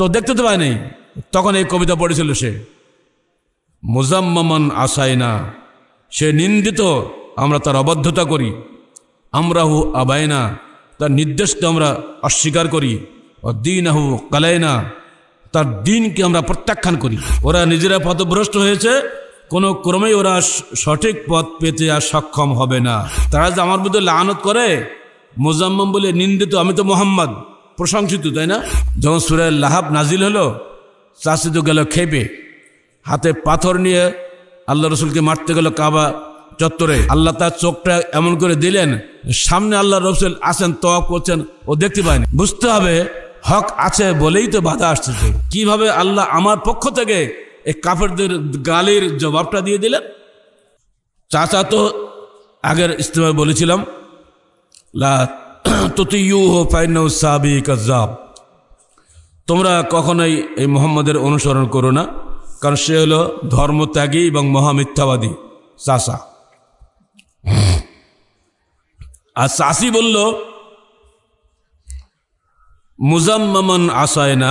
তো দেখতে তো পায়নি তখন এই কবিতা পড়েছিল সে মুজাম্মন আসায় না সে নিন্দিত আমরা তার অবাধ্যতা করি আমরা হু আবায় না তার নির্দেশকে আমরা অস্বীকার করি ও দিন হু কালায় না তার দিনকে আমরা প্রত্যাখ্যান করি ওরা নিজেরা পথভ্রষ্ট হয়েছে কোনো ক্রমেই ওরা সঠিক পথ পেতে আর সক্ষম হবে না তারা যে আমার মধ্যে লানত করে মোজাম্মম বলে নিন্দিত আমি তো মোহাম্মদ প্রশংসিত তাই না যখন সুরের লাহাব নাজিল হলো চাষি তো গেল খেপে হাতে পাথর নিয়ে আল্লাহ রসুলকে মারতে গেল কাবা চত্বরে আল্লাহ তার চোখটা এমন করে দিলেন সামনে আল্লাহ রসুল আসেন তওয়াব করছেন ও দেখতে পায়নি বুঝতে হবে হক আছে বলেই তো বাধা আসছে কিভাবে আল্লাহ আমার পক্ষ থেকে এই কাফেরদের গালির জবাবটা দিয়ে দিলেন চাচা তো আগের ইস্তেমায় বলেছিলাম লা তোমরা কখনোই এই মোহাম্মদের অনুসরণ করো না কারণ সে হলো ধর্মত্যাগী এবং মহামিথ্যাবাদী চাষা আর চাষি বলল মুজাম্মামান আসায়না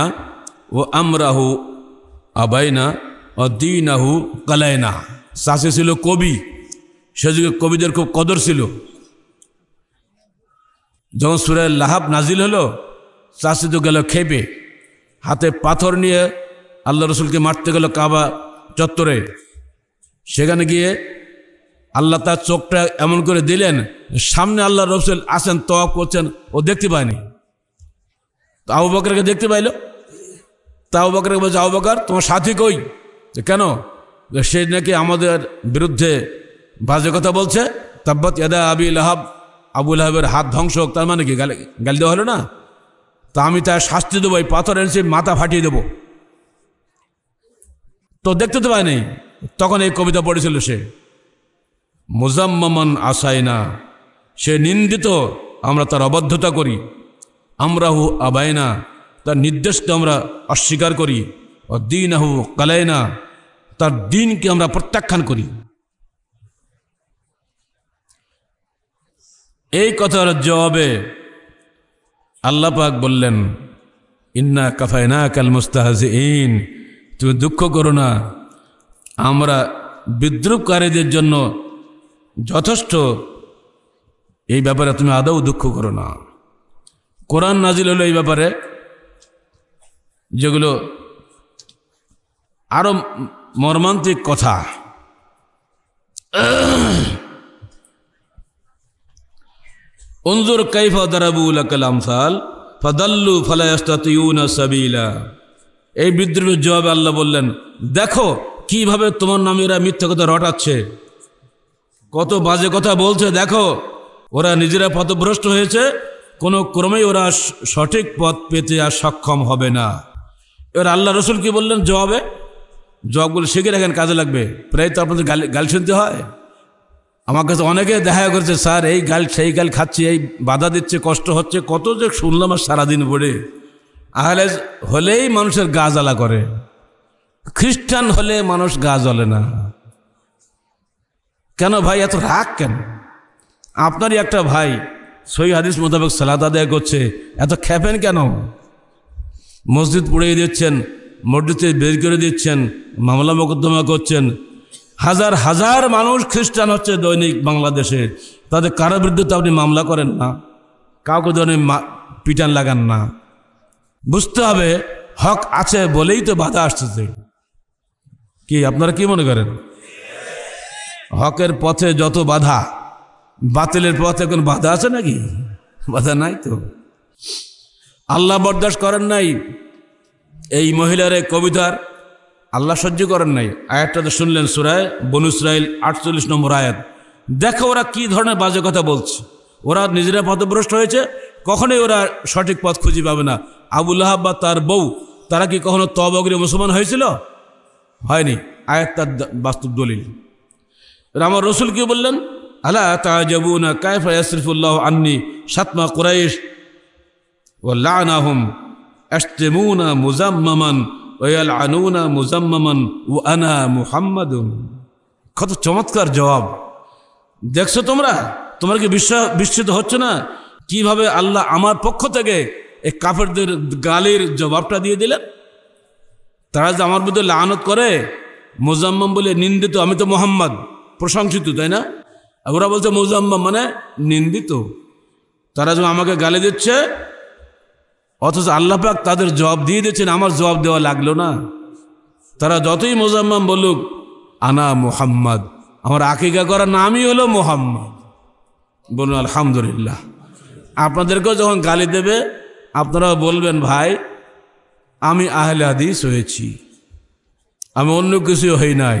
ও আমরাহু আবাইনা ও দিনাহু কালায়না চাষি ছিল কবি সে কবিদের খুব কদর ছিল যখন সুরের লাহাব নাজিল হলো চাষি তো গেল খেপে হাতে পাথর নিয়ে আল্লাহ রসুলকে মারতে গেল কাবা চত্বরে সেখানে গিয়ে আল্লাহ তার চোখটা এমন করে দিলেন সামনে আল্লাহ রসুল আসেন তওয়াব করছেন ও দেখতে পায়নি তো আবু বকরকে দেখতে পাইল তা আবু বকরকে বলছে আবু বকর তোমার সাথী কই যে কেন সে নাকি আমাদের বিরুদ্ধে বাজে কথা বলছে তাব্বত ইয়াদা আবি লাহাব আবুল আহাবের হাত ধ্বংস হোক তার মানে কি গালি দেওয়া হলো না তা আমি তার শাস্তি দেবো এই পাথর এনে মাথা ফাটিয়ে দেবো তো দেখতে তো পায়নি তখন এই কবিতা পড়েছিল সে মুজাম্মামান আসায় না সে নিন্দিত আমরা তার অবাধ্যতা করি আমরা হু না তার নির্দেশকে আমরা অস্বীকার করি ও দিন হু না তার দিনকে আমরা প্রত্যাখ্যান করি এই কথার জবাবে আল্লাহ পাক বললেন ইন্না কাফায়না কাল মুস্তাহাজ ইন তুমি দুঃখ করো না আমরা বিদ্রুপকারীদের জন্য যথেষ্ট এই ব্যাপারে তুমি আদৌ দুঃখ করো না কোরআন নাজিল হলো এই ব্যাপারে যেগুলো আরও মর্মান্তিক কথা অঞ্জুর কাইফা দারাবুল কালাম সাল ফাদাল্লু ফালায়াস্তাতিউনা সাবিলা এই বিদ্রোহের জবাবে আল্লাহ বললেন দেখো কিভাবে তোমার নামে এরা মিথ্যা কথা রটাচ্ছে কত বাজে কথা বলছে দেখো ওরা নিজেরা পথভ্রষ্ট হয়েছে কোনো ক্রমেই ওরা সঠিক পথ পেতে আর সক্ষম হবে না এবার আল্লাহ রসুল কি বললেন জবাবে জবাবগুলো শিখে রাখেন কাজে লাগবে প্রায় তো আপনাদের গালি গালি শুনতে হয় আমার কাছে অনেকে দেখা করছে স্যার এই গাল সেই গাল খাচ্ছি এই বাধা দিচ্ছে কষ্ট হচ্ছে কত যে শুনলাম আর সারাদিন পড়ে আহলে হলেই মানুষের গা জ্বালা করে খ্রিস্টান হলে মানুষ গা জ্বলে না কেন ভাই এত রাগ কেন আপনারই একটা ভাই সই হাদিস মোতাবেক সালাদ আদায় করছে এত খেপেন কেন মসজিদ পুড়িয়ে দিচ্ছেন মসজিদে বের করে দিচ্ছেন মামলা মোকদ্দমা করছেন হাজার হাজার মানুষ খ্রিস্টান হচ্ছে দৈনিক বাংলাদেশে তাদের কারো বিরুদ্ধে আপনি মামলা করেন না কাউকে ধরনের পিটান লাগান না বুঝতে হবে হক আছে বলেই তো বাধা আসতেছে কি আপনারা কি মনে করেন হকের পথে যত বাধা বাতিলের পথে কোনো বাধা আছে নাকি বাধা নাই তো আল্লাহ বরদাস করেন নাই এই মহিলার কবিতার আল্লাহ সহ্য করেন নাই আয়াতটা তো শুনলেন সুরায় বনুসরাইল আটচল্লিশ নম্বর আয়াত দেখো ওরা কি ধরনের বাজে কথা বলছে ওরা নিজেরা পথভ্রষ্ট হয়েছে কখনোই ওরা সঠিক পথ খুঁজে পাবে না আবুল্লাহ বা তার বউ তারা কি কখনো তবগ্রী মুসলমান হয়েছিল হয়নি আয়াত তার বাস্তব দলিল আমার রসুল কি বললেন আল্লাহ না কায়ফা ইয়াসরিফুল্লাহ আন্নি সাতমা কুরাইশ ও লাহম এস্তেমুনা মুজাম্মামান মুজাম্মামান ও আনা কত চমৎকার জবাব দেখছো তোমরা তোমরা কি বিশ্ব বিস্মিত হচ্ছে না কিভাবে আল্লাহ আমার পক্ষ থেকে এই কাফেরদের গালির জবাবটা দিয়ে দিলেন তারা যে আমার মধ্যে লানত করে মুজাম্মাম বলে নিন্দিত আমি তো মোহাম্মদ প্রশংসিত তাই না ওরা বলছে মোজাম্মাম মানে নিন্দিত তারা যখন আমাকে গালি দিচ্ছে অথচ আল্লাপাক তাদের জবাব দিয়ে দিয়েছেন আমার জবাব দেওয়া লাগলো না তারা যতই মোজাম্মাম বলুক আনা মোহাম্মদ আমার আকিকা করার নামই হলো মোহাম্মদ বলুন আলহামদুলিল্লাহ আপনাদেরকেও যখন গালি দেবে আপনারাও বলবেন ভাই আমি আহলে হাদিস হয়েছি আমি অন্য কিছু হই নাই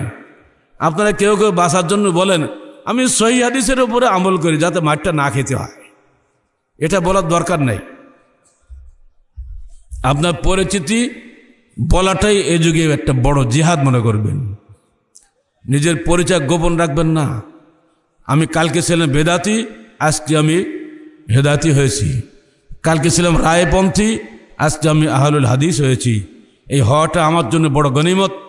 আপনারা কেউ কেউ বাসার জন্য বলেন আমি সহি হাদিসের উপরে আমল করি যাতে মাঠটা না খেতে হয় এটা বলার দরকার নেই আপনার পরিচিতি বলাটাই এ যুগে একটা বড় জিহাদ মনে করবেন নিজের পরিচয় গোপন রাখবেন না আমি কালকে ছিলাম বেদাতি আজকে আমি হেদাতি হয়েছি কালকে ছিলাম রায়পন্থী আজকে আমি আহলুল হাদিস হয়েছি এই হওয়াটা আমার জন্য বড় গনিমত